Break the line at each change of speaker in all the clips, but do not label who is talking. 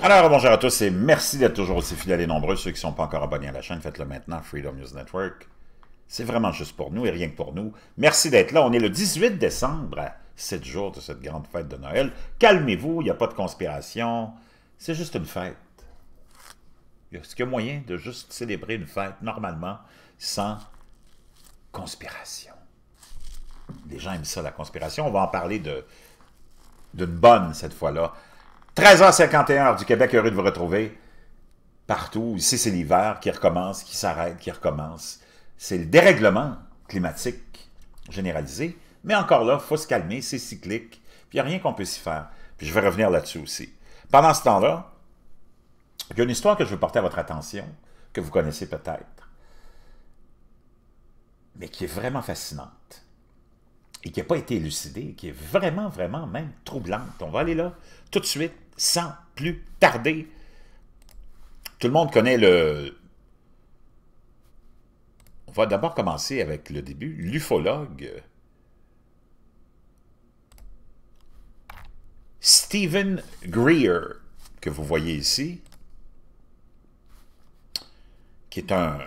Alors, bonjour à tous et merci d'être toujours aussi fidèles et nombreux. Ceux qui ne sont pas encore abonnés à la chaîne, faites-le maintenant, Freedom News Network. C'est vraiment juste pour nous et rien que pour nous. Merci d'être là. On est le 18 décembre, sept 7 jours de cette grande fête de Noël. Calmez-vous, il n'y a pas de conspiration. C'est juste une fête. Est-ce qu'il y a moyen de juste célébrer une fête normalement sans conspiration? Les gens aiment ça, la conspiration. On va en parler d'une bonne cette fois-là. 13h51 du Québec, heureux de vous retrouver partout. Ici, c'est l'hiver qui recommence, qui s'arrête, qui recommence. C'est le dérèglement climatique généralisé. Mais encore là, il faut se calmer, c'est cyclique. Puis il n'y a rien qu'on peut s'y faire. Puis je vais revenir là-dessus aussi. Pendant ce temps-là, il y a une histoire que je veux porter à votre attention, que vous connaissez peut-être, mais qui est vraiment fascinante et qui n'a pas été élucidée, qui est vraiment, vraiment même troublante. On va aller là tout de suite sans plus tarder. Tout le monde connaît le... On va d'abord commencer avec le début, l'ufologue. Stephen Greer, que vous voyez ici, qui est un,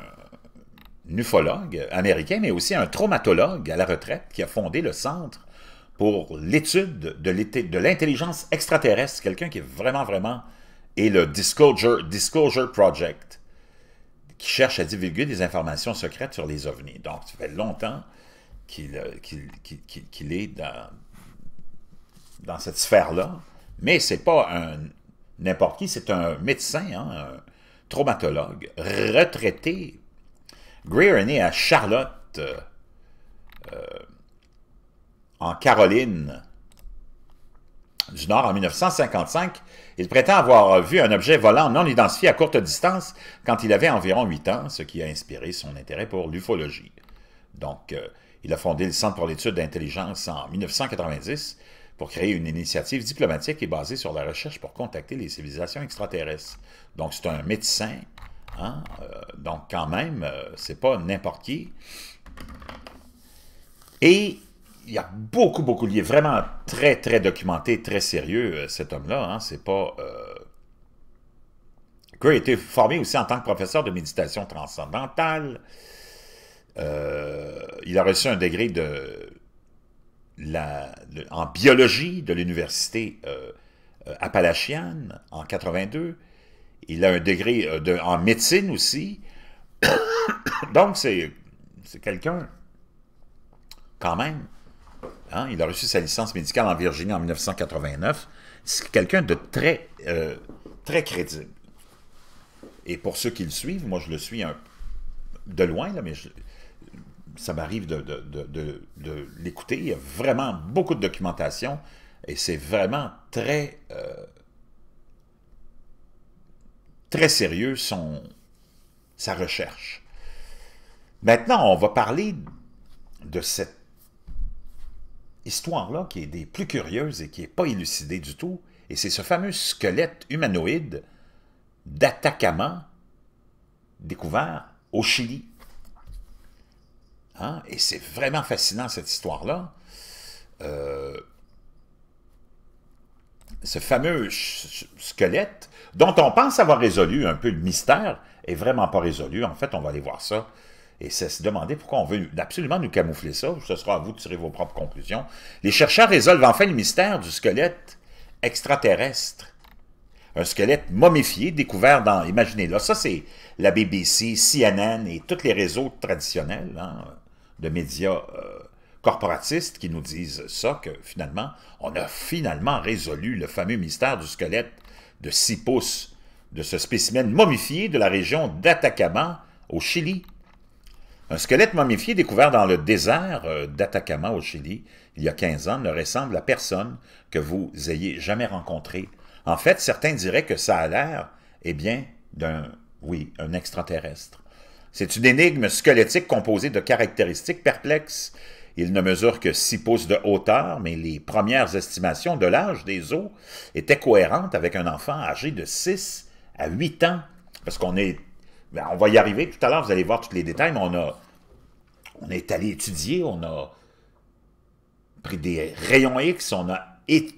ufologue américain, mais aussi un traumatologue à la retraite qui a fondé le Centre pour l'étude de l'intelligence extraterrestre, quelqu'un qui est vraiment, vraiment, et le Disclosure, Project, qui cherche à divulguer des informations secrètes sur les ovnis. Donc, ça fait longtemps qu'il euh, est dans, cette sphère-là, mais ce n'est pas n'importe qui, c'est un médecin, hein, un traumatologue, retraité. Greer est né à Charlotte, euh, euh, en Caroline du Nord en 1955. Il prétend avoir vu un objet volant non identifié à courte distance quand il avait environ 8 ans, ce qui a inspiré son intérêt pour l'ufologie. Donc, euh, il a fondé le Centre pour l'étude d'intelligence en 1990 pour créer une initiative diplomatique et basée sur la recherche pour contacter les civilisations extraterrestres. Donc, c'est un médecin. Hein? Euh, donc, quand même, euh, c'est pas n'importe qui. Et il y a beaucoup, beaucoup. lié. vraiment très, très documenté, très sérieux, euh, cet homme-là. Hein. C'est pas. Euh... a été formé aussi en tant que professeur de méditation transcendantale. Euh, il a reçu un degré de, la, en biologie de l'université euh, euh en 82. Il a un degré de, en médecine aussi. Donc, c'est quelqu'un, quand même, Hein, il a reçu sa licence médicale en Virginie en 1989. C'est quelqu'un de très, euh, très crédible. Et pour ceux qui le suivent, moi je le suis de loin, mais ça m'arrive de, l'écouter. Il y a vraiment beaucoup de documentation et c'est vraiment très, euh, très sérieux son, sa recherche. Maintenant, on va parler de cette histoire-là qui est des plus curieuses et qui n'est pas élucidée du tout, et c'est ce fameux squelette humanoïde d'Atacama découvert au Chili. Hein? Et c'est vraiment fascinant cette histoire-là. Euh, ce fameux squelette, dont on pense avoir résolu un peu le mystère, est vraiment pas résolu. En fait, on va aller voir ça et c'est se demander pourquoi on veut absolument nous camoufler ça. Ce sera à vous de tirer vos propres conclusions. Les chercheurs résolvent enfin le mystère du squelette extraterrestre. Un squelette momifié découvert dans... Imaginez-là, ça c'est la BBC, CNN et tous les réseaux traditionnels hein, de médias euh, corporatistes qui nous disent ça, que finalement, on a finalement résolu le fameux mystère du squelette de 6 pouces de ce spécimen momifié de la région d'Atacama au Chili. Un squelette momifié découvert dans le désert euh, d'Atacama au Chili il y a 15 ans ne ressemble à personne que vous ayez jamais rencontré. En fait, certains diraient que ça a l'air, eh bien, d'un, oui, un extraterrestre. C'est une énigme squelettique composée de caractéristiques perplexes. Il ne mesure que 6 pouces de hauteur, mais les premières estimations de l'âge des os étaient cohérentes avec un enfant âgé de 6 à 8 ans, parce qu'on est ben, on va y arriver tout à l'heure, vous allez voir tous les détails, mais on a on est allé étudier, on a pris des rayons X, on a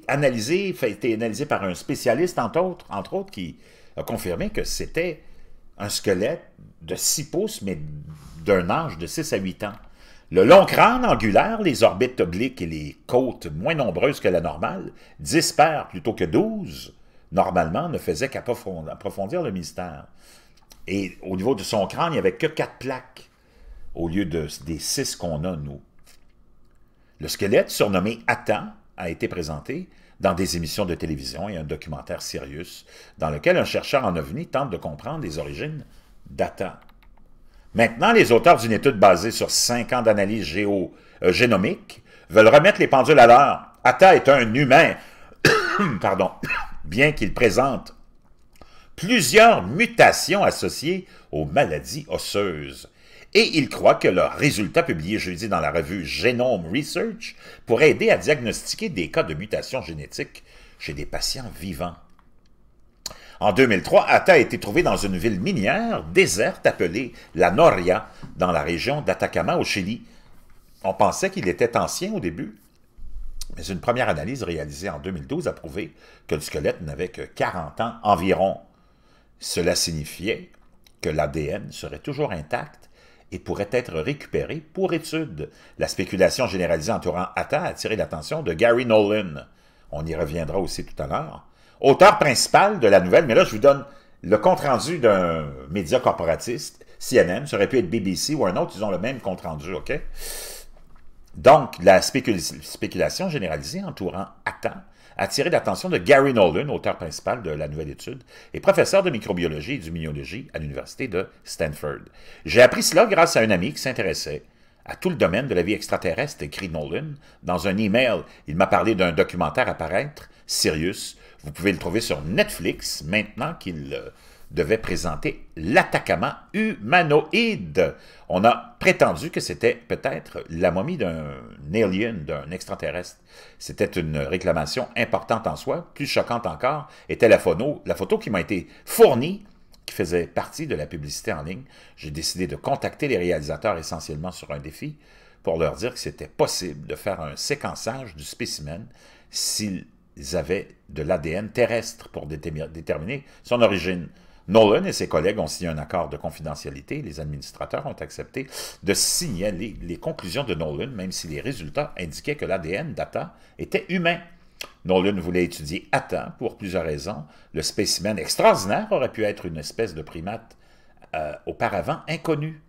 analysé, a été analysé par un spécialiste, entre autres, entre autres qui a confirmé que c'était un squelette de 6 pouces, mais d'un âge de 6 à 8 ans. Le long crâne angulaire, les orbites obliques et les côtes moins nombreuses que la normale, 10 paires plutôt que 12, normalement, ne faisaient qu'approfondir le mystère. Et au niveau de son crâne, il n'y avait que quatre plaques au lieu de, des six qu'on a, nous. Le squelette, surnommé Atta a été présenté dans des émissions de télévision et un documentaire Sirius, dans lequel un chercheur en ovni tente de comprendre les origines d'Atan. Maintenant, les auteurs d'une étude basée sur cinq ans d'analyse géo, euh, veulent remettre les pendules à l'heure. Atta est un humain, pardon, bien qu'il présente plusieurs mutations associées aux maladies osseuses. Et il croit que leurs résultats publiés jeudi dans la revue Genome Research pourraient aider à diagnostiquer des cas de mutations génétiques chez des patients vivants. En 2003, Atta a été trouvé dans une ville minière déserte appelée La Noria, dans la région d'Atacama au Chili. On pensait qu'il était ancien au début, mais une première analyse réalisée en 2012 a prouvé que le squelette n'avait que 40 ans environ. Cela signifiait que l'ADN serait toujours intact et pourrait être récupéré pour étude. La spéculation généralisée entourant ATA a attiré l'attention de Gary Nolan. On y reviendra aussi tout à l'heure. Auteur principal de la nouvelle, mais là je vous donne le compte-rendu d'un média corporatiste, CNN, ça aurait pu être BBC ou un autre, ils ont le même compte-rendu, OK? Donc, la spéculation généralisée entourant ATA attiré l'attention de Gary Nolan, auteur principal de la nouvelle étude, et professeur de microbiologie et d'immunologie à l'université de Stanford. J'ai appris cela grâce à un ami qui s'intéressait à tout le domaine de la vie extraterrestre, écrit Nolan. Dans un email, il m'a parlé d'un documentaire à paraître, Sirius. Vous pouvez le trouver sur Netflix maintenant qu'il euh, devait présenter l'attaquement humanoïde. On a prétendu que c'était peut-être la momie d'un alien, d'un extraterrestre. C'était une réclamation importante en soi. Plus choquante encore était la photo, la photo qui m'a été fournie qui faisait partie de la publicité en ligne. J'ai décidé de contacter les réalisateurs essentiellement sur un défi pour leur dire que c'était possible de faire un séquençage du spécimen s'ils avaient de l'ADN terrestre pour déterminer son origine. Nolan et ses collègues ont signé un accord de confidentialité. Les administrateurs ont accepté de signaler les conclusions de Nolan, même si les résultats indiquaient que l'ADN d'ATA était humain. Nolan voulait étudier Atta pour plusieurs raisons. Le spécimen extraordinaire aurait pu être une espèce de primate euh, auparavant inconnue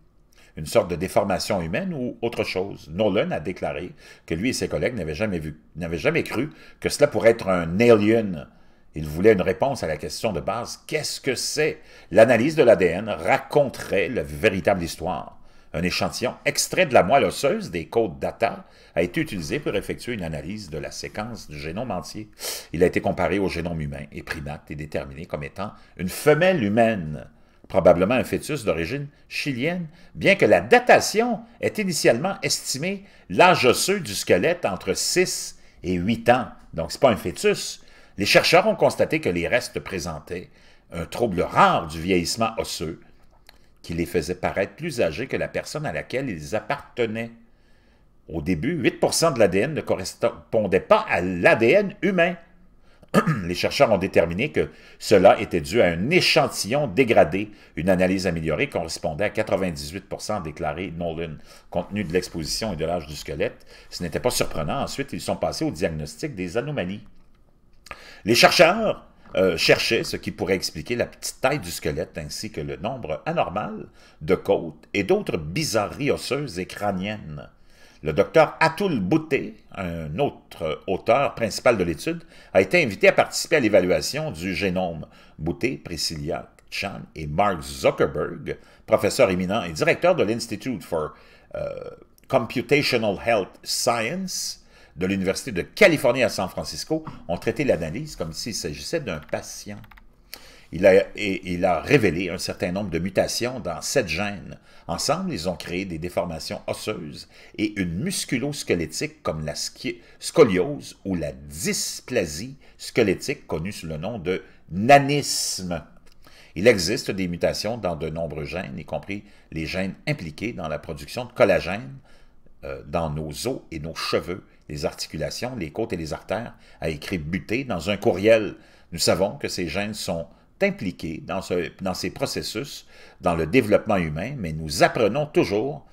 une sorte de déformation humaine ou autre chose. Nolan a déclaré que lui et ses collègues n'avaient jamais, vu, jamais cru que cela pourrait être un alien il voulait une réponse à la question de base, qu'est-ce que c'est L'analyse de l'ADN raconterait la véritable histoire. Un échantillon extrait de la moelle osseuse des codes data a été utilisé pour effectuer une analyse de la séquence du génome entier. Il a été comparé au génome humain et primate et déterminé comme étant une femelle humaine, probablement un fœtus d'origine chilienne, bien que la datation ait initialement estimé l'âge osseux du squelette entre 6 et 8 ans. Donc, ce n'est pas un fœtus, les chercheurs ont constaté que les restes présentaient un trouble rare du vieillissement osseux qui les faisait paraître plus âgés que la personne à laquelle ils appartenaient. Au début, 8 de l'ADN ne correspondait pas à l'ADN humain. Les chercheurs ont déterminé que cela était dû à un échantillon dégradé. Une analyse améliorée correspondait à 98 déclaré Nolan. Compte tenu de l'exposition et de l'âge du squelette, ce n'était pas surprenant. Ensuite, ils sont passés au diagnostic des anomalies. Les chercheurs euh, cherchaient ce qui pourrait expliquer la petite taille du squelette ainsi que le nombre anormal de côtes et d'autres bizarreries osseuses et crâniennes. Le docteur Atul Bouté, un autre auteur principal de l'étude, a été invité à participer à l'évaluation du génome. Bouté, Priscilla Chan et Mark Zuckerberg, professeur éminent et directeur de l'Institute for euh, Computational Health Science, de l'Université de Californie à San Francisco ont traité l'analyse comme s'il s'agissait d'un patient. Il a, révélé un certain nombre de mutations dans sept gènes. Ensemble, ils ont créé des déformations osseuses et une musculosquelettique comme la scoliose ou la dysplasie squelettique connue sous le nom de nanisme. Il existe des mutations dans de nombreux gènes, y compris les gènes impliqués dans la production de collagène euh, dans nos os et nos cheveux, les articulations, les côtes et les artères, a écrit Buté dans un courriel. Nous savons que ces gènes sont impliqués dans, ces processus, dans le développement humain, mais nous apprenons toujours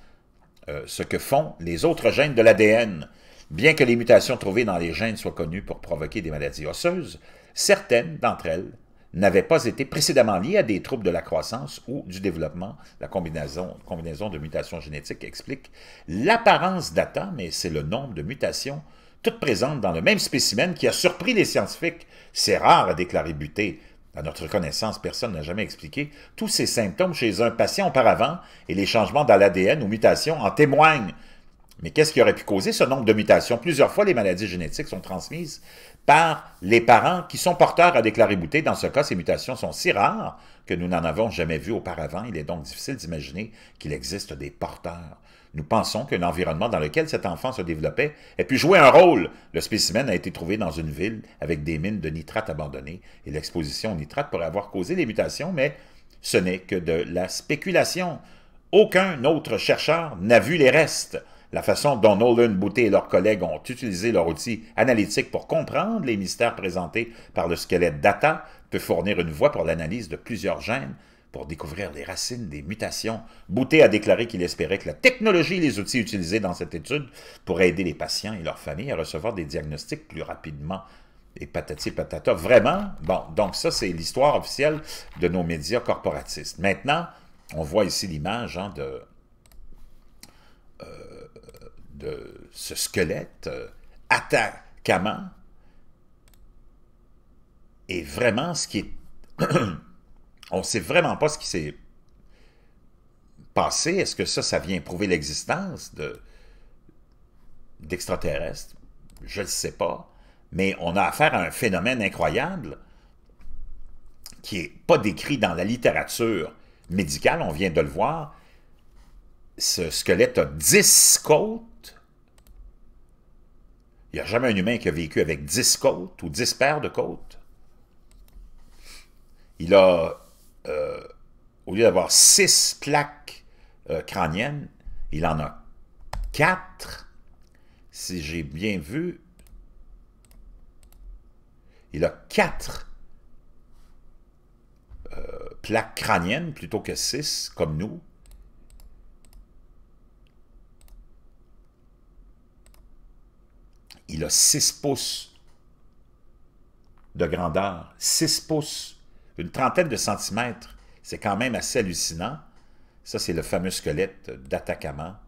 euh, ce que font les autres gènes de l'ADN. Bien que les mutations trouvées dans les gènes soient connues pour provoquer des maladies osseuses, certaines d'entre elles n'avaient pas été précédemment liés à des troubles de la croissance ou du développement. La combinaison, de mutations génétiques explique l'apparence d'ATA, mais c'est le nombre de mutations toutes présentes dans le même spécimen qui a surpris les scientifiques. C'est rare, à déclarer Buté. À notre connaissance, personne n'a jamais expliqué tous ces symptômes chez un patient auparavant et les changements dans l'ADN ou mutations en témoignent. Mais qu'est-ce qui aurait pu causer ce nombre de mutations? Plusieurs fois, les maladies génétiques sont transmises par les parents qui sont porteurs à déclarer bouté. Dans ce cas, ces mutations sont si rares que nous n'en avons jamais vu auparavant. Il est donc difficile d'imaginer qu'il existe des porteurs. Nous pensons que l'environnement dans lequel cet enfant se développait ait pu jouer un rôle. Le spécimen a été trouvé dans une ville avec des mines de nitrate abandonnées et l'exposition au nitrate pourrait avoir causé des mutations, mais ce n'est que de la spéculation. Aucun autre chercheur n'a vu les restes. La façon dont Nolan, Bouté et leurs collègues ont utilisé leur outil analytique pour comprendre les mystères présentés par le squelette data peut fournir une voie pour l'analyse de plusieurs gènes pour découvrir les racines des mutations. Bouté a déclaré qu'il espérait que la technologie et les outils utilisés dans cette étude pourraient aider les patients et leurs familles à recevoir des diagnostics plus rapidement. Et patati patata, vraiment, bon, donc ça, c'est l'histoire officielle de nos médias corporatistes. Maintenant, on voit ici l'image hein, de ce squelette euh, attaquamment est vraiment ce qui est... on ne sait vraiment pas ce qui s'est passé. Est-ce que ça, ça vient prouver l'existence d'extraterrestres? Je ne sais pas. Mais on a affaire à un phénomène incroyable qui n'est pas décrit dans la littérature médicale, on vient de le voir. Ce squelette a 10 côtes il n'y a jamais un humain qui a vécu avec 10 côtes ou 10 paires de côtes. Il a, euh, au lieu d'avoir 6 plaques euh, crâniennes, il en a 4. Si j'ai bien vu, il a 4 euh, plaques crâniennes plutôt que 6, comme nous. il a 6 pouces de grandeur. 6 pouces, une trentaine de centimètres. C'est quand même assez hallucinant. Ça, c'est le fameux squelette d'Atacama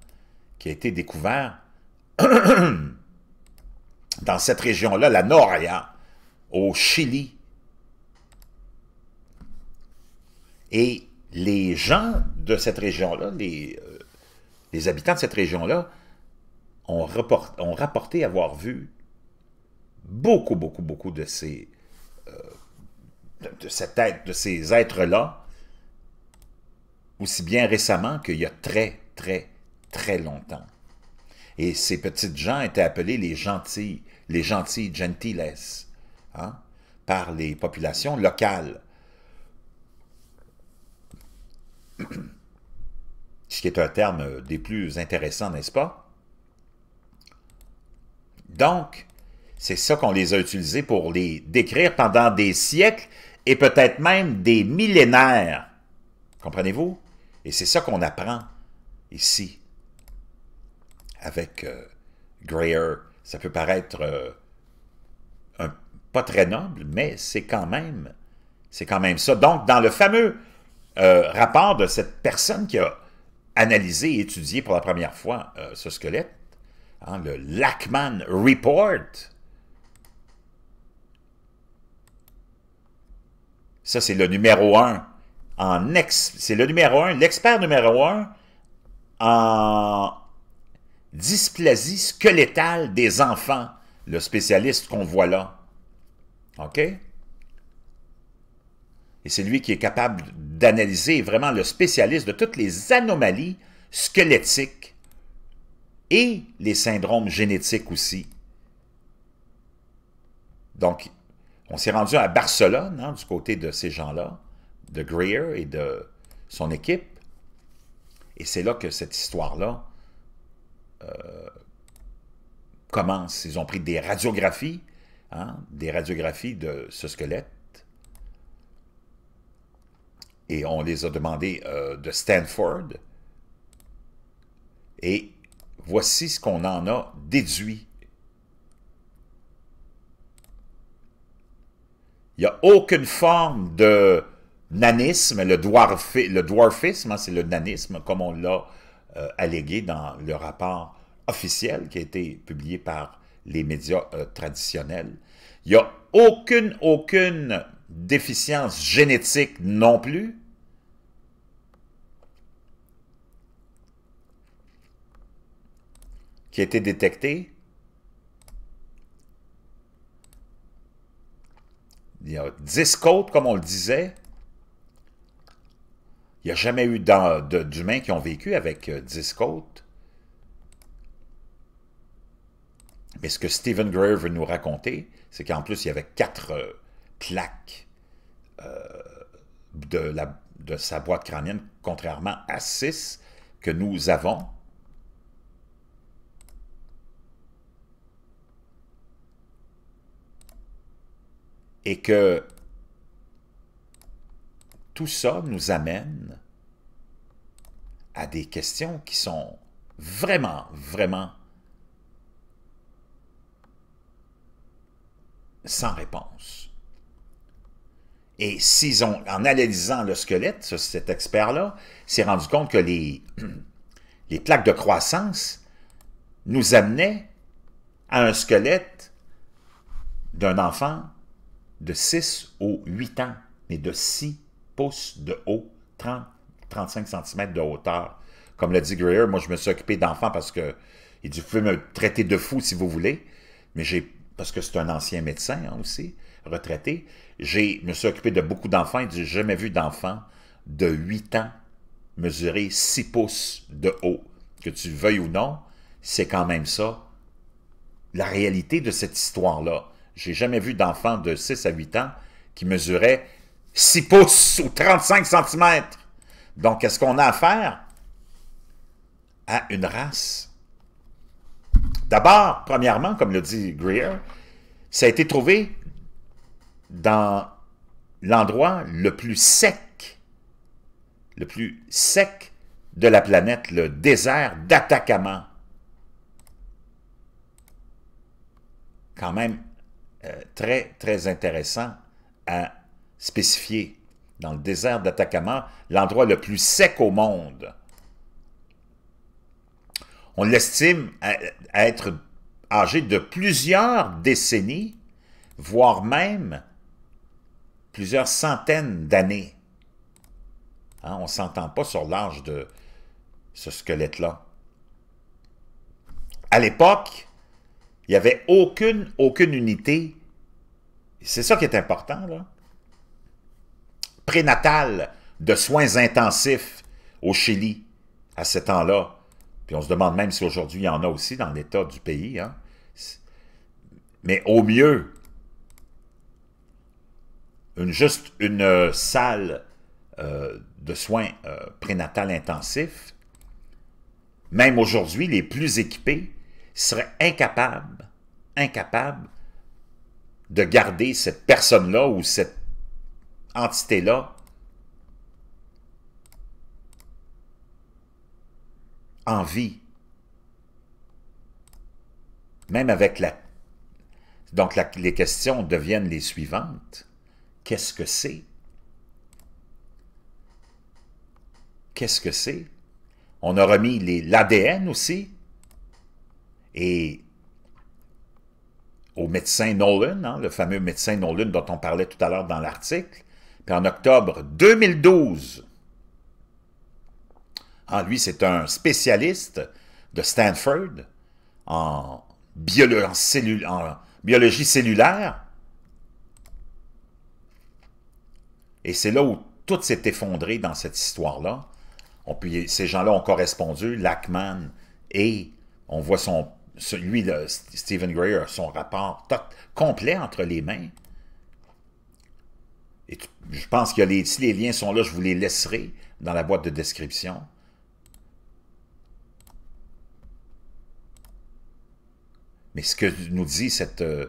qui a été découvert dans cette région-là, la Noria, au Chili. Et les gens de cette région-là, les, euh, les habitants de cette région-là, ont, rapporté avoir vu beaucoup, beaucoup, beaucoup de ces, euh, ces êtres-là, aussi bien récemment qu'il y a très, très, très longtemps. Et ces petites gens étaient appelés les gentils, les gentils, gentiles, hein, par les populations locales. Ce qui est un terme des plus intéressants, n'est-ce pas? Donc, c'est ça qu'on les a utilisés pour les décrire pendant des siècles et peut-être même des millénaires. Comprenez-vous? Et c'est ça qu'on apprend ici avec euh, Greyer. Ça peut paraître euh, pas très noble, mais c'est quand même c'est quand même ça. Donc, dans le fameux euh, rapport de cette personne qui a analysé et étudié pour la première fois ce squelette, Hein, le Lackman Report. Ça, c'est le numéro un. En c'est le numéro un, l'expert numéro un en dysplasie squelettale des enfants, le spécialiste qu'on voit là. OK? Et c'est lui qui est capable d'analyser vraiment le spécialiste de toutes les anomalies squelettiques et les syndromes génétiques aussi. Donc, on s'est rendu à Barcelone, hein, du côté de ces gens-là, de Greer et de son équipe. Et c'est là que cette histoire-là euh, commence. Ils ont pris des radiographies, hein, des radiographies de ce squelette, et on les a demandé euh, de Stanford. Et Voici ce qu'on en a déduit. Il n'y a aucune forme de nanisme, le, le dwarfisme, hein, c'est le nanisme, comme on l'a euh, allégué dans le rapport officiel qui a été publié par les médias euh, traditionnels. Il n'y a aucune, aucune déficience génétique non plus. qui a été détecté. Il y a 10 côtes, comme on le disait. Il n'y a jamais eu d'humains qui ont vécu avec 10 euh, côtes. Mais ce que Stephen Greer veut nous raconter, c'est qu'en plus, il y avait quatre plaques euh, euh, de, de sa boîte crânienne, contrairement à 6 que nous avons. Et que tout ça nous amène à des questions qui sont vraiment, vraiment sans réponse. Et s'ils ont, en analysant le squelette, cet expert-là s'est rendu compte que les, les plaques de croissance nous amenaient à un squelette d'un enfant de 6 ou 8 ans, mais de 6 pouces de haut, 30, 35 cm de hauteur. Comme l'a dit Greer, moi je me suis occupé d'enfants parce que il dit, vous pouvez me traiter de fou si vous voulez, mais j'ai, parce que c'est un ancien médecin hein, aussi, retraité, j'ai, me suis occupé de beaucoup d'enfants, et j'ai jamais vu d'enfant de 8 ans mesurer 6 pouces de haut. Que tu veuilles ou non, c'est quand même ça, la réalité de cette histoire-là. J'ai jamais vu d'enfant de 6 à 8 ans qui mesurait 6 pouces ou 35 cm. Donc, est-ce qu'on a affaire à une race? D'abord, premièrement, comme le dit Greer, ça a été trouvé dans l'endroit le plus sec, le plus sec de la planète, le désert d'Atacama. Quand même euh, très, très intéressant à spécifier. Dans le désert d'Atacama, l'endroit le plus sec au monde. On l'estime à, être âgé de plusieurs décennies, voire même plusieurs centaines d'années. Hein, on ne s'entend pas sur l'âge de ce squelette-là. À l'époque, il n'y avait aucune, aucune unité. C'est ça qui est important, là. Prénatal de soins intensifs au Chili à ce temps-là. Puis on se demande même si aujourd'hui il y en a aussi dans l'état du pays. Hein. Mais au mieux, une, juste une euh, salle euh, de soins euh, prénatal prénatales intensifs, même aujourd'hui, les plus équipés serait incapable, incapable de garder cette personne-là ou cette entité-là en vie. Même avec la... Donc les questions deviennent les suivantes. Qu'est-ce que c'est? Qu'est-ce que c'est? On a remis l'ADN aussi, et au médecin Nolan, hein, le fameux médecin Nolan dont on parlait tout à l'heure dans l'article. Puis en octobre 2012, ah, lui c'est un spécialiste de Stanford en, en biologie cellulaire. Et c'est là où tout s'est effondré dans cette histoire-là. Ces gens-là ont correspondu, Lackman, et on voit son celui de Stephen Greer a son rapport complet entre les mains. Et je pense que les, si les liens sont là, je vous les laisserai dans la boîte de description. Mais ce que nous dit euh,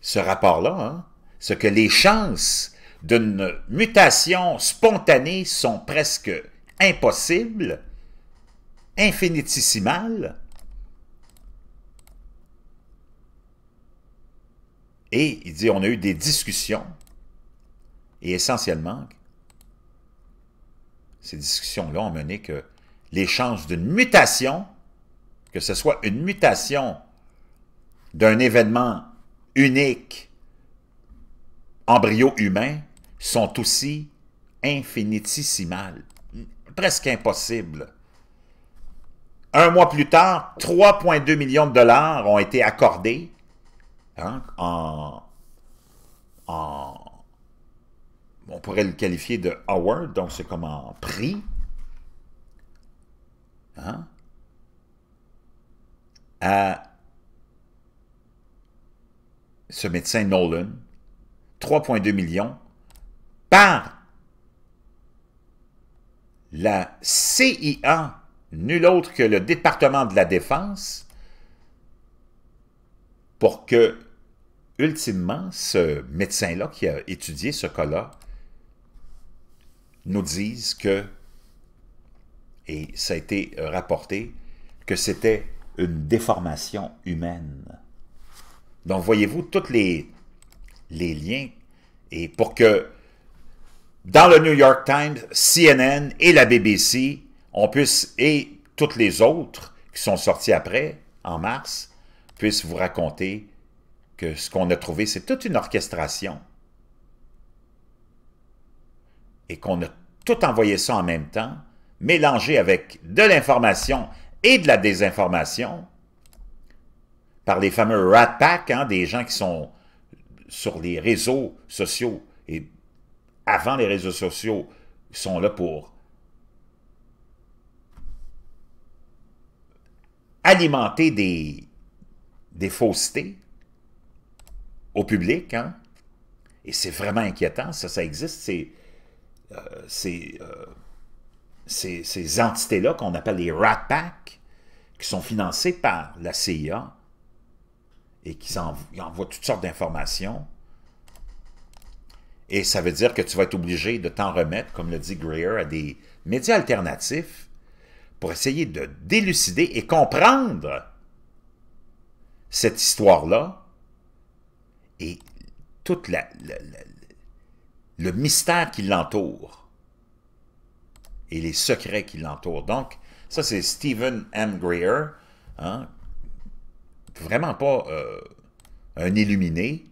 ce rapport-là, hein, c'est que les chances d'une mutation spontanée sont presque impossibles, infinitissimales. Et il dit, on a eu des discussions, et essentiellement, ces discussions-là ont mené que les chances d'une mutation, que ce soit une mutation d'un événement unique, embryo humain, sont aussi infinitissimales, presque impossibles. Un mois plus tard, 3,2 millions de dollars ont été accordés Hein, en, on pourrait le qualifier de award, donc c'est comme en prix, hein, à ce médecin Nolan, 3,2 millions, par la CIA, nul autre que le département de la défense, pour que ultimement, ce médecin-là qui a étudié ce cas-là nous disent que, et ça a été rapporté, que c'était une déformation humaine. Donc, voyez-vous, tous les, liens, et pour que dans le New York Times, CNN et la BBC, on puisse, et toutes les autres qui sont sortis après, en mars, puissent vous raconter que ce qu'on a trouvé, c'est toute une orchestration. Et qu'on a tout envoyé ça en même temps, mélangé avec de l'information et de la désinformation, par les fameux rat pack, hein, des gens qui sont sur les réseaux sociaux et avant les réseaux sociaux, ils sont là pour alimenter des, des faussetés, au public. Hein? Et c'est vraiment inquiétant, ça, ça existe, c'est euh, euh, ces, entités-là qu'on appelle les Rat Pack, qui sont financées par la CIA et qui envoient toutes sortes d'informations. Et ça veut dire que tu vas être obligé de t'en remettre, comme le dit Greer, à des médias alternatifs pour essayer de délucider et comprendre cette histoire-là et tout le mystère qui l'entoure et les secrets qui l'entourent. Donc, ça, c'est Stephen M. Greer, hein, vraiment pas euh, un illuminé.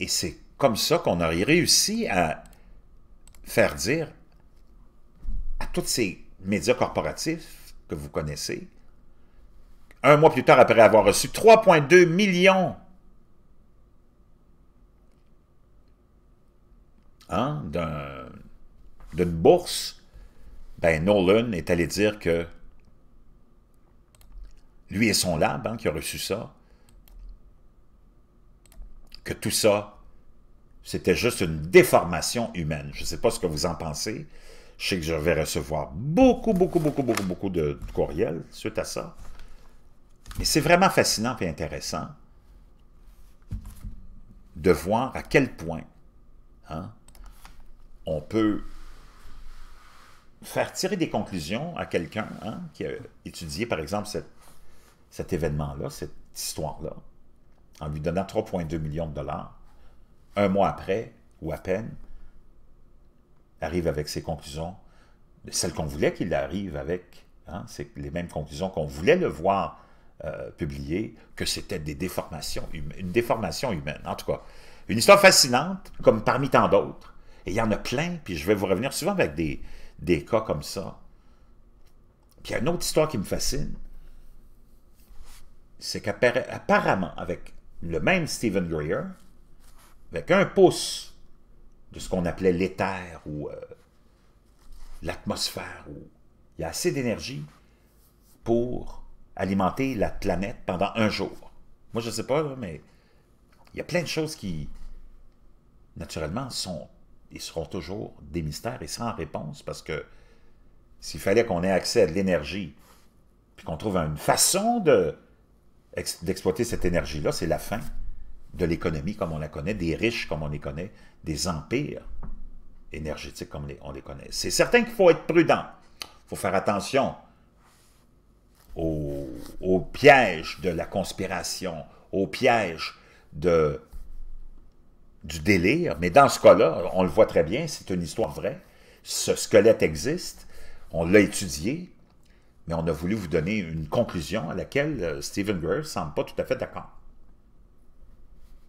Et c'est comme ça qu'on a réussi à faire dire à tous ces médias corporatifs que vous connaissez un mois plus tard après avoir reçu 3,2 millions hein, d'une bourse, ben Nolan est allé dire que lui et son lab hein, qui a reçu ça, que tout ça, c'était juste une déformation humaine. Je ne sais pas ce que vous en pensez. Je sais que je vais recevoir beaucoup, beaucoup, beaucoup, beaucoup, beaucoup de courriels suite à ça. Et c'est vraiment fascinant et intéressant de voir à quel point hein, on peut faire tirer des conclusions à quelqu'un hein, qui a étudié, par exemple, cet événement-là, cette histoire-là, en lui donnant 3,2 millions de dollars, un mois après, ou à peine, arrive avec ses conclusions, celles qu'on voulait qu'il arrive avec, hein, c'est les mêmes conclusions qu'on voulait le voir euh, publié que c'était des déformations, une déformation humaine. En tout cas, une histoire fascinante, comme parmi tant d'autres. Et il y en a plein, puis je vais vous revenir souvent avec des, des cas comme ça. Puis il y a une autre histoire qui me fascine. C'est qu'apparemment, avec le même Stephen Greer, avec un pouce de ce qu'on appelait l'éther ou euh, l'atmosphère, il y a assez d'énergie pour alimenter la planète pendant un jour. Moi, je ne sais pas, mais il y a plein de choses qui, naturellement, sont et seront toujours des mystères et sans réponse parce que s'il fallait qu'on ait accès à de l'énergie puis qu'on trouve une façon d'exploiter cette énergie-là, c'est la fin de l'économie comme on la connaît, des riches comme on les connaît, des empires énergétiques comme on les connaît. C'est certain qu'il faut être prudent, il faut faire attention, au, piège de la conspiration, au piège de, du délire. Mais dans ce cas-là, on le voit très bien, c'est une histoire vraie. Ce squelette existe, on l'a étudié, mais on a voulu vous donner une conclusion à laquelle euh, Stephen Greer ne semble pas tout à fait d'accord.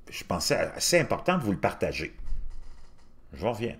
Je pensais assez important de vous le partager. Je reviens.